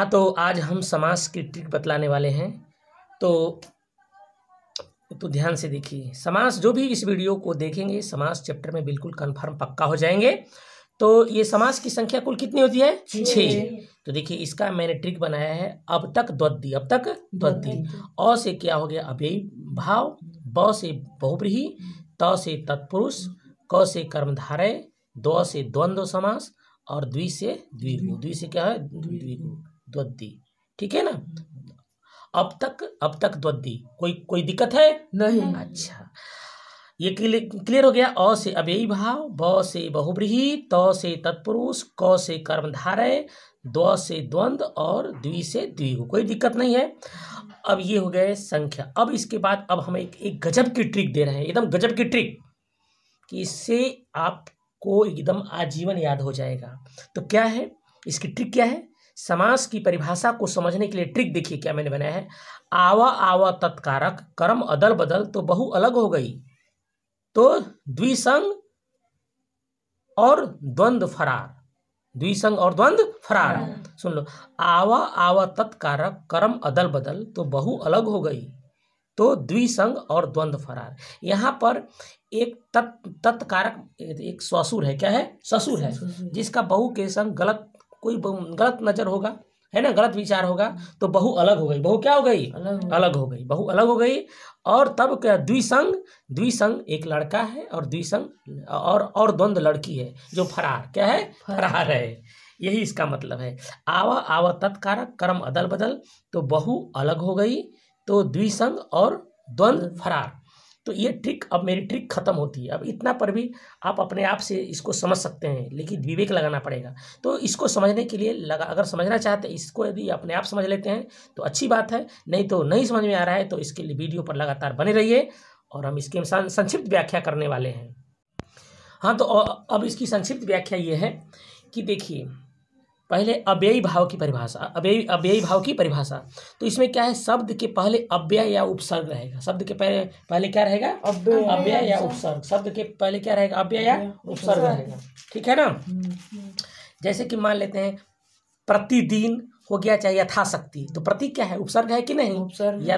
हाँ तो आज हम समास की ट्रिक बतलाने वाले हैं तो तो ध्यान से देखिए समास जो भी इस वीडियो को देखेंगे समास चैप्टर में बिल्कुल कन्फर्म पक्का हो जाएंगे तो ये समास की संख्या कुल कितनी होती है छः तो देखिए इसका मैंने ट्रिक बनाया है अब तक द्वद्दी अब तक द्वद्दी अ से क्या हो गया अव्ययी भाव ब से बहुब्रीही त से तत्पुरुष क से कर्मधारय द द्व से द्वंद्व समास और द्वि से द्विगु द्वि से क्या है द्विगु द्वदी ठीक है ना अब तक अब तक द्वदी कोई कोई दिक्कत है नहीं अच्छा ये क्लियर हो गया अ से अव्ययी भाव ब से बहुब्रीही त से तत्पुरुष क से कर्मधारय द्व से द्वंद और द्वि से द्वि को कोई दिक्कत नहीं है अब ये हो गए संख्या अब इसके बाद अब हम एक, एक गजब की ट्रिक दे रहे हैं एकदम गजब की ट्रिक कि इससे आपको एकदम आजीवन याद हो जाएगा तो क्या है इसकी ट्रिक क्या है समास की परिभाषा को समझने के लिए ट्रिक देखिए क्या मैंने बनाया है आवा आवा तत्कारक कर्म अदल बदल तो बहु अलग हो गई तो द्विसंग और द्वंद फरार द्विसंग और द्वंद फरार हाँ। सुन लो आवा आवा तत्कारक कर्म अदल बदल तो बहु अलग हो गई तो द्विसंग और द्वंद्व फरार यहाँ पर एक तत् तत्कारक एक ससुर है क्या है ससुर है जिसका बहु के संग गलत कोई गलत नज़र होगा है ना गलत विचार होगा तो बहु अलग हो गई बहु क्या हो गई अलग, अलग हो गई बहु अलग हो गई और तब क्या द्विसंग द्विसंग एक लड़का है और द्विसंग और और द्वंद लड़की है जो फरार क्या है फरार है यही इसका मतलब है आवा आवा तत्कारक कर्म अदल बदल तो बहु अलग हो गई तो द्विसंग और द्वंद फरार तो ये ट्रिक अब मेरी ट्रिक खत्म होती है अब इतना पर भी आप अपने आप से इसको समझ सकते हैं लेकिन विवेक लगाना पड़ेगा तो इसको समझने के लिए लगा अगर समझना चाहते हैं इसको यदि अपने आप समझ लेते हैं तो अच्छी बात है नहीं तो नहीं समझ में आ रहा है तो इसके लिए वीडियो पर लगातार बने रहिए और हम इसके संक्षिप्त व्याख्या करने वाले हैं हाँ तो अब इसकी संक्षिप्त व्याख्या ये है कि देखिए पहले अव्ययी भाव की परिभाषा अव्ययी अव्ययी भाव की परिभाषा तो इसमें क्या है शब्द के पहले अव्यय या उपसर्ग रहेगा शब्द के पहले पहले क्या रहेगा अव्यय या उपसर्ग शब्द के पहले क्या रहेगा अव्यय या उपसर्ग रहेगा ठीक है ना जैसे कि मान लेते हैं प्रतिदिन हो गया चाहे यथाशक्ति तो प्रति क्या है उपसर्ग है कि नहीं उपसर्ग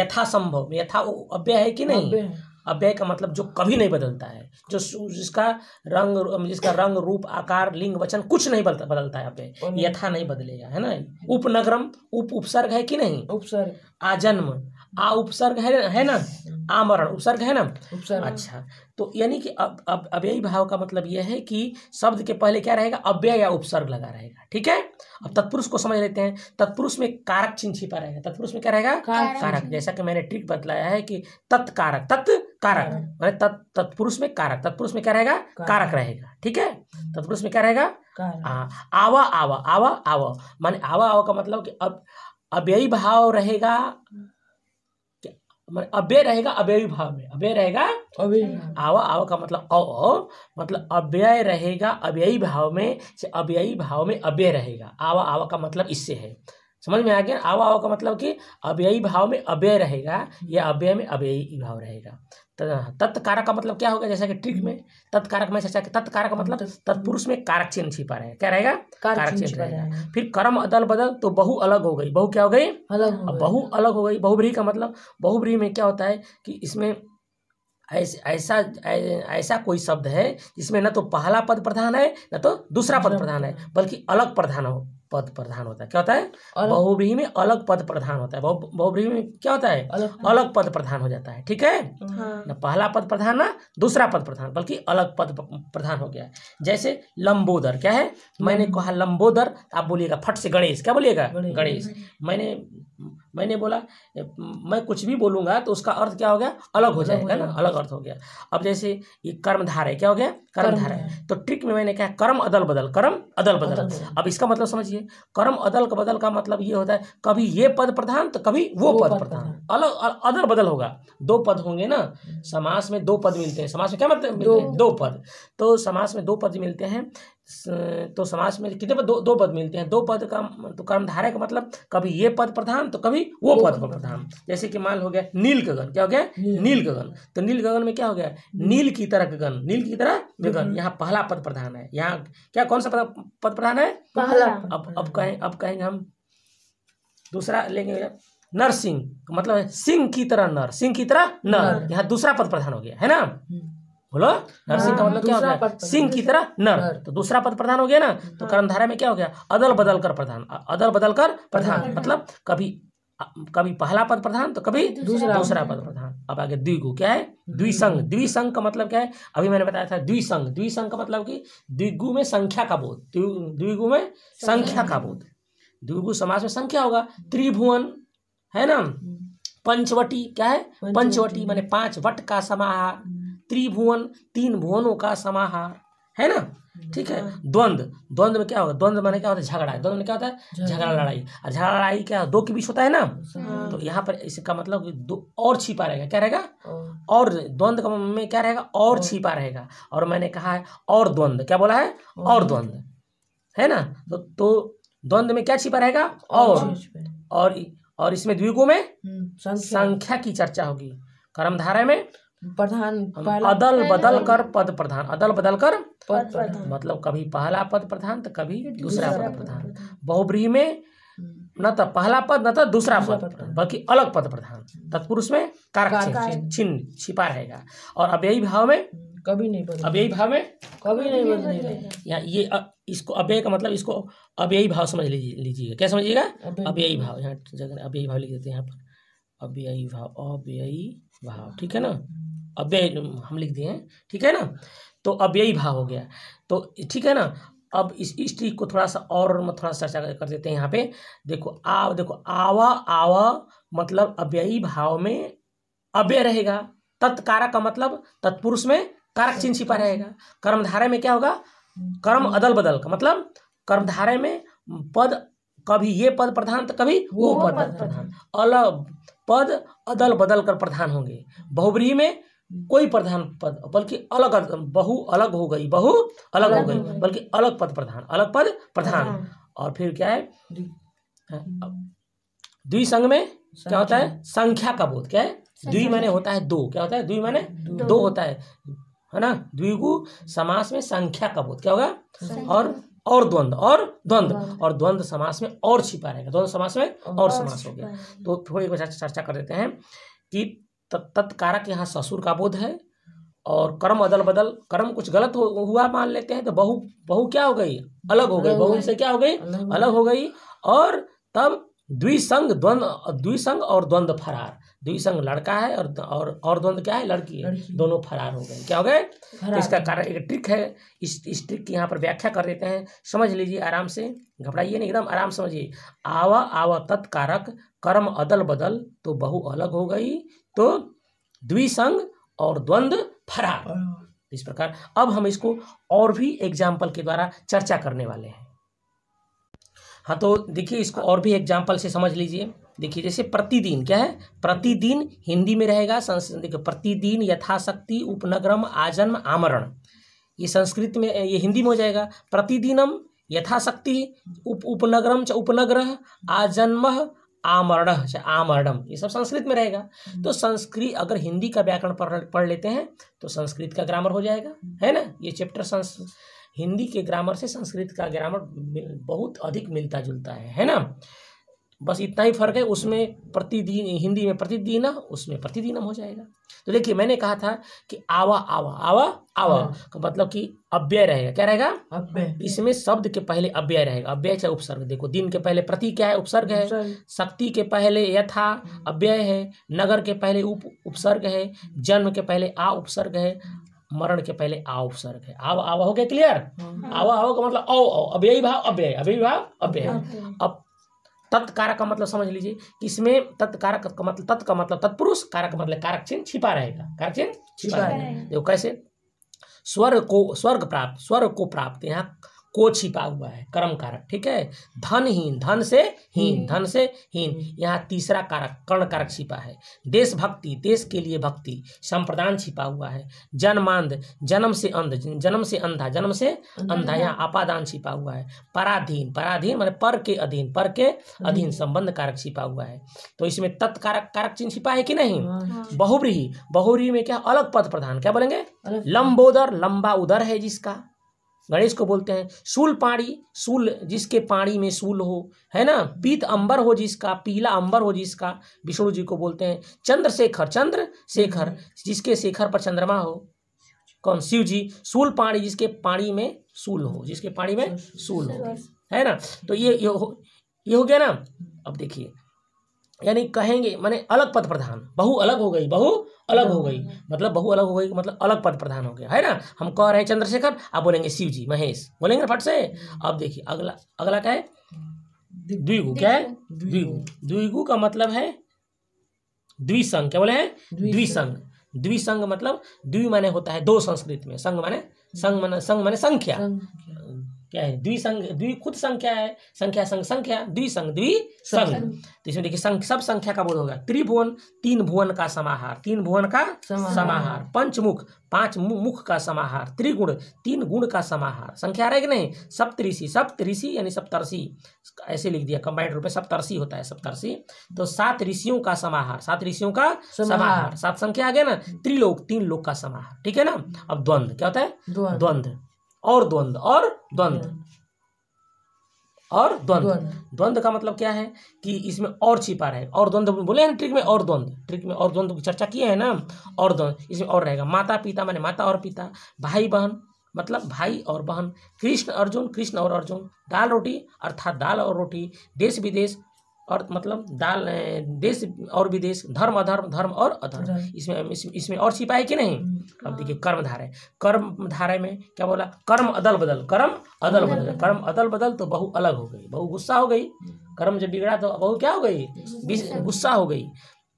यथा संभव यथा अव्यय है कि नहीं अव्यय का मतलब जो कभी नहीं बदलता है जो जिसका रंग जिसका रंग रूप आकार लिंग वचन कुछ नहीं बदलता बदलता है अव्यय यथा नहीं बदलेगा है ना उपनगरम उप उपसर्ग है कि नहीं उपसर्ग आजन्म आ उपसर्ग है है ना आमरण उपसर्ग है ना उपसर्ग अच्छा तो यानी कि अब अब अव्ययी भाव का मतलब यह है कि शब्द के पहले क्या रहेगा अव्यय या उपसर्ग लगा रहेगा ठीक है अब तत्पुरुष को समझ लेते हैं तत्पुरुष में कारक चिन्ह छिपा रहेगा तत्पुरुष में क्या रहेगा कारक जैसा कि मैंने ट्रिक बतलाया है कि तत्कारक तत् कारक मैंने तत्पुरुष में कारक तत्पुरुष में क्या रहेगा कारक रहेगा ठीक है हम्म। तत्पुरुष में क्या रहेगा आवा आवा आवा आवा माने आवा आवा का मतलब कि अब अव्ययी भाव रहेगा मतलब अव्यय रहेगा अव्ययी भाव में अव्यय रहेगा अव्यय आवा आवा का मतलब अ मतलब अव्यय रहेगा अव्ययी भाव में से अव्ययी भाव में अव्यय रहेगा आवा आवा का मतलब इससे है समझ में आ गया आवा आवा का मतलब कि अव्ययी भाव में अव्यय रहेगा या अव्यय में अव्ययी भाव रहेगा तत्कारक का मतलब क्या होगा जैसा कि ट्रिक में तत्कारक में चर्चा तत्कारक का मतलब हाँ, तत्पुरुष तो में कारक चिन्ह छिपा हैं क्या रहेगा कारक चिन्ह रहेगा फिर कर्म अदल बदल तो बहु अलग हो गई बहु क्या हो गई अलग बहु अलग हो गई बहुब्री का मतलब बहुब्री में क्या होता है कि इसमें ऐसा ऐसा कोई शब्द है जिसमें न तो पहला पद प्रधान है न तो दूसरा पद प्रधान है बल्कि अलग प्रधान हो पद प्रधान होता है क्या होता है बहुब्रीही में अलग पद प्रधान होता है बहुब्रीही में क्या होता है अलग पद प्रधान हो जाता है ठीक है हाँ। ना पहला पद प्रधान ना दूसरा पद प्रधान बल्कि अलग पद प्रधान हो गया जैसे लंबोदर क्या है मैंने कहा लंबोदर आप बोलिएगा फट से गणेश क्या बोलिएगा गणेश मैंने मैंने बोला मैं कुछ भी बोलूंगा तो उसका अर्थ क्या हो गया अलग हो जाएगा ना अलग अर्थ हो गया अब जैसे ये कर्मधारय क्या हो गया कर्म धारा है तो ट्रिक में मैंने कहा कर्म अदल बदल कर्म अदल बदल, अब इसका मतलब समझिए कर्म अदल का बदल का मतलब ये होता है कभी ये पद प्रधान तो कभी वो, पद प्रधान अलग अदल बदल होगा दो पद होंगे ना समास में दो पद मिलते हैं समास में क्या मतलब दो, दो पद तो समास में दो पद मिलते हैं तो समास में कितने पद दो दो पद मिलते हैं दो पद का तो कर्मधारय का मतलब कभी ये पद प्रधान तो कभी वो पद प्रधान जैसे कि मान हो गया नील गगन क्या हो गया नील गगन तो नील गगन में क्या हो गया नील की तरह गगन नील की तरह गगन यहाँ पहला पद प्रधान है यहाँ क्या कौन सा पद प्रधान है पहला अब अब कहें अब कहेंगे हम दूसरा लेंगे नरसिंह मतलब सिंह की तरह नर सिंह की तरह नर यहाँ दूसरा पद प्रधान हो गया है ना हम्म। बोलो नरसिंह का हाँ, मतलब क्या होता है सिंह की तरह नर तो दूसरा पद प्रधान हो गया ना तो हाँ। कर्मधारा में क्या हो गया अदल बदल कर प्रधान अदल बदल कर प्रधान मतलब कभी कभी पहला पद प्रधान तो कभी दूसरा दूसरा पद प्रधान अब आगे द्विगु क्या है हम्म। द्विसंग द्विसंग का मतलब क्या है अभी मैंने बताया था द्विसंग द्विसंग का मतलब कि द्विगु में संख्या का बोध द्विगु में संख्या का बोध द्विगु समाज में संख्या होगा त्रिभुवन है ना हम्म। पंचवटी क्या है पंचवटी माने पांच वट का समाह हम्म। त्रिभुवन तीन भुवनों का समाहार है ना ठीक है द्वंद द्वंद में क्या होगा द्वंद माने क्या होता है झगड़ा द्वंद में क्या होता है झगड़ा लड़ाई और झगड़ा लड़ाई क्या दो के बीच होता है ना हाँ। तो यहाँ पर इसका मतलब दो और छिपा रहेगा क्या रहेगा और द्वंद में क्या रहेगा और छिपा रहेगा और मैंने कहा है और द्वंद क्या बोला है और द्वंद है ना तो तो द्वंद में क्या छिपा रहेगा और और और इसमें द्विगो में हम्म, संख्या की चर्चा होगी कर्मधारा में प्रधान अदल बदल कर पद प्रधान अदल बदल कर पद प्रधान मतलब कभी पहला पद प्रधान तो कभी दूसरा पद प्रधान बहुब्रीही में हम्म। न तो पहला पद न तो दूसरा पद बल्कि अलग पद प्रधान हम्म। तत्पुरुष में कारक चिन्ह छिपा रहेगा और अव्ययी हम्म। भाव में कभी नहीं बदल अव्ययी भाव में कभी नहीं बदलेगा ये इसको अव्यय का मतलब इसको अव्ययी भाव समझ लीजिएगा क्या समझिएगा अव्ययी भाव यहाँ जगह अव्ययी भाव लिख देते हैं यहाँ पर अव्ययी भाव अव्ययी भाव ठीक है ना अव्यय हम लिख दिए हैं ठीक है ना तो अव्ययी भाव हो गया तो ठीक है ना अब इस इस ट्रिक को थोड़ा सा और थोड़ा सा चर्चा कर देते हैं यहाँ पे देखो आ देखो आवा आवा मतलब अव्ययी भाव में अव्यय रहेगा तत्कारक का मतलब तत्पुरुष में कारक चिन्ह छिपा रहेगा कर्मधारा में क्या होगा कर्म अदल बदल का मतलब कर्मधारा में पद कभी ये पद प्रधान तो कभी वो, वो पद प्रधान अल पद अदल बदल कर प्रधान होंगे बहुबरी में कोई प्रधान पद बल्कि अलग बहु अलग हो गई बहु अलग हो गई बल्कि अलग पद प्रधान अलग पद प्रधान और फिर क्या है हाँ, द्वि संघ में क्या होता है संख्या का बोध क्या है द्वि माने होता है दो क्या होता है द्वि माने दो होता है है ना द्विगु समास में संख्या का बोध क्या होगा और और द्वंद और द्वंद हाँ। और द्वंद समास में और छिपा रहेगा द्वंद समास में और समास हो गया तो थोड़ी चर्चा कर देते हैं कि तत्कारक यहाँ ससुर का बोध है और कर्म अदल बदल कर्म कुछ गलत हो, हुआ मान लेते हैं तो बहु बहु क्या हो गई अलग हो गई बहु से क्या हो गई अलग हो गई और तब द्विसंग द्वंद द्विसंग और द्वंद फरार द्विसंग लड़का है और और और द्वंद क्या है लड़की है दोनों फरार हो गए क्या हो गए तो इसका कारण एक ट्रिक है इस इस ट्रिक की यहाँ पर व्याख्या कर देते हैं समझ लीजिए आराम से घबराइए नहीं एकदम आराम समझिए आवा आवा तत्कारक कर्म अदल बदल तो बहु अलग हो गई तो द्विसंग और द्वंद फरार इस प्रकार अब हम इसको और भी एग्जाम्पल के द्वारा चर्चा करने वाले हैं हाँ तो देखिए इसको और भी एग्जाम्पल से समझ लीजिए देखिए जैसे प्रतिदिन क्या है प्रतिदिन हिंदी में रहेगा देखिए प्रतिदिन यथाशक्ति उपनगरम आजन्म आमरण ये संस्कृत में ये हिंदी में हो जाएगा प्रतिदिनम यथाशक्ति उप उपनगरम च उपनग्रह आजन्म आमरण चाहे अच्छा, आमरणम ये सब संस्कृत में रहेगा तो संस्कृत अगर हिंदी का व्याकरण पढ़ पढ़ लेते हैं तो संस्कृत का ग्रामर हो जाएगा है ना ये चैप्टर संस हिंदी के ग्रामर से संस्कृत का ग्रामर बहुत अधिक मिलता जुलता है है ना बस इतना ही फर्क है उसमें प्रतिदिन हिंदी में प्रतिदिन उसमें प्रतिदिनम हो जाएगा तो देखिए मैंने कहा था कि आवा आवा आवा आवा का हाँ। तो मतलब कि अव्यय रहेगा क्या रहेगा अव्यय इसमें शब्द के पहले अव्यय रहेगा अव्यय चाहे उपसर्ग देखो दिन के पहले प्रति क्या है उपसर्ग है शक्ति के पहले यथा अव्यय है नगर के पहले उप उपसर्ग है जन्म के पहले आ उपसर्ग है मरण के पहले आ उपसर्ग है आवा आवा हो गया क्लियर हाँ। आवा आवा का मतलब औ अव्यय भाव अव्यय अव्यय भाव अव्यय अब तत्कारक का मतलब समझ लीजिए कि इसमें तत्कारक का मतलब तत् का मतलब तत्पुरुष कारक का मतलब कारक चिन्ह छिपा रहेगा कारक चिन्ह छिपा रहेगा देखो कैसे स्वर्ग को स्वर्ग प्राप्त स्वर्ग को प्राप्त यहाँ को छिपा हुआ है कर्म कारक ठीक है धनहीन धन से हीन हम्म। धन से हीन यहाँ तीसरा कारक कर्ण कारक छिपा है देशभक्ति देश के लिए भक्ति संप्रदान छिपा हुआ है जन्मांध जन्म से अंध जन्म से अंधा जन्म से अंधा यहाँ हाँ। आपादान छिपा हुआ है पराधीन पराधीन मैंने पर के अधीन पर के हाँ। अधीन संबंध कारक छिपा हुआ है तो इसमें तत्कारक कारक चिन्ह छिपा है कि नहीं हाँ। बहुब्रीही बहुब्रीही में क्या अलग पद प्रधान क्या बोलेंगे लंबोदर लंबा उदर है जिसका गणेश को बोलते हैं सूल पाड़ी सूल जिसके पाड़ी में सूल हो है ना पीत अंबर हो जिसका पीला अंबर हो जिसका विष्णु जी को बोलते हैं चंद्रशेखर चंद्र शेखर जिसके शेखर पर चंद्रमा हो कौन शिव जी सूल पाड़ी जिसके पाड़ी में सूल हो जिसके पाड़ी में सूल हो है ना तो ये ये हो, ये हो गया ना अब देखिए यानी कहेंगे माने अलग पद प्रधान बहु अलग हो गई बहु अलग हो गई हम्म। मतलब बहु अलग हो गई मतलब अलग पद प्रधान हो गया है ना हम कह रहे हैं चंद्रशेखर आप बोलेंगे शिव जी महेश बोलेंगे फट से अब देखिए अगला अगला क्या है द्विगु क्या है द्विगु द्विगु का मतलब है द्विसंग क्या बोले हैं द्विसंग द्विसंग मतलब द्वि माने होता है दो संस्कृत में संग माने संग माने संग माने संख्या क्या है द्वि संघ द्वि खुद संख्या है संख्या संघ संख्या द्वि संघ द्वि संघ तो इसमें देखिए संग, सब संख्या का बोध होगा त्रिभुवन तीन भुवन का समाहार तीन भुवन का समाहार पंचमुख पांच मुख का समाहार त्रिगुण तीन गुण का समाहार संख्या रहेगी नहीं सप्तऋषि सप्तऋषि यानी सप्तर्षि ऐसे लिख दिया कंबाइंड रूप में सप्तर्षि होता है सप्तर्षि तो सात ऋषियों का समाहार सात ऋषियों का समाहार सात संख्या आ गया ना त्रिलोक तीन लोक का समाहार ठीक है ना अब द्वंद्व क्या होता है द्वंद्व और द्वंद और द्वंद और द्वंद द्वंद का मतलब क्या है कि इसमें और छिपा रहे और द्वंद बोले हैं ट्रिक में और द्वंद ट्रिक में और द्वंद की चर्चा किए हैं ना और द्वंद इसमें और रहेगा माता पिता माने माता और पिता भाई बहन मतलब भाई और बहन कृष्ण अर्जुन कृष्ण और अर्जुन दाल रोटी अर्थात दाल और रोटी देश विदेश अर्थ मतलब दाल देश और विदेश धर्म अधर्म धर्म और अधर्म इसमें इसमें और सिपाही की कि नहीं हम्म, अब हाँ। देखिए कर्म धारा कर्म धारा में क्या बोला कर्म अदल बदल कर्म अदल बदल कर्म अदल बदल तो बहु अलग हो गई बहु गुस्सा हो गई हम्म। कर्म जब बिगड़ा तो बहु क्या हो गई गुस्सा हो गई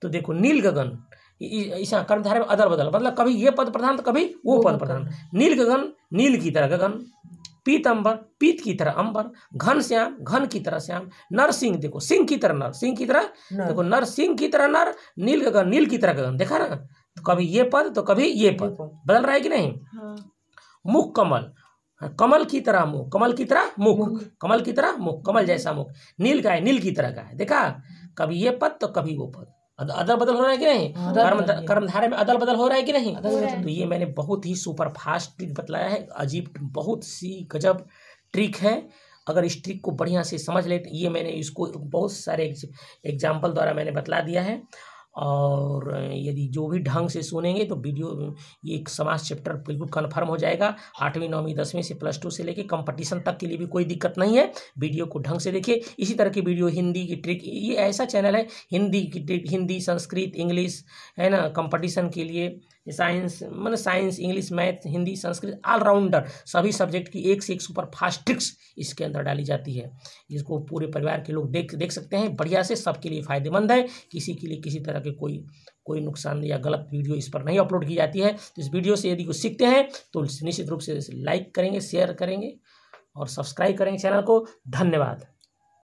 तो देखो नील गगन ऐसा कर्मधारा में अदल बदल मतलब कभी ये पद प्रधान तो कभी वो पद प्रधान नील गगन नील की तरह गगन पीत अंबर पीत की तरह अंबर घन श्याम घन की तरह श्याम नर सिंह देखो सिंह की तरह नर सिंह की तरह देखो नर सिंह की तरह नर नील गगन नील की तरह गगन देखा ना तो कभी ये पद तो कभी ये पद बदल रहा है कि नहीं हाँ। मुख कमल हाँ, कमल की तरह मुख कमल की तरह मुख कमल की तरह मुख कमल जैसा मुख नील का है नील की तरह का है देखा कभी ये पद तो कभी वो पद अदल बदल हो रहा है कि नहीं हाँ, कर्म कर्मधारा में अदल बदल हो रहा है कि नहीं तो ये मैंने बहुत ही सुपर फास्ट ट्रिक बतलाया है अजीब बहुत सी गजब ट्रिक है अगर इस ट्रिक को बढ़िया से समझ लेते ये मैंने इसको बहुत सारे एग्जाम्पल द्वारा मैंने बतला दिया है और यदि जो भी ढंग से सुनेंगे तो वीडियो ये समाज चैप्टर बिल्कुल कन्फर्म हो जाएगा आठवीं नौवीं दसवीं से प्लस टू से लेके कंपटीशन तक के लिए भी कोई दिक्कत नहीं है वीडियो को ढंग से देखिए इसी तरह की वीडियो हिंदी की ट्रिक ये ऐसा चैनल है हिंदी की ट्रिक हिंदी संस्कृत इंग्लिश है ना कंपटीशन के लिए साइंस मैंने science English math Hindi Sanskrit allrounder सभी सब्जेक्ट की एक से एक सुपर फास्ट ट्रिक्स इसके अंदर डाली जाती है इसको पूरे परिवार के लोग देख देख सकते हैं बढ़िया से सबके लिए फ़ायदेमंद है किसी के लिए किसी तरह के कोई कोई नुकसान या गलत वीडियो इस पर नहीं अपलोड की जाती है तो इस वीडियो से यदि कुछ सीखते हैं तो निश्चित रूप से लाइक करेंगे शेयर करेंगे और सब्सक्राइब करेंगे चैनल को धन्यवाद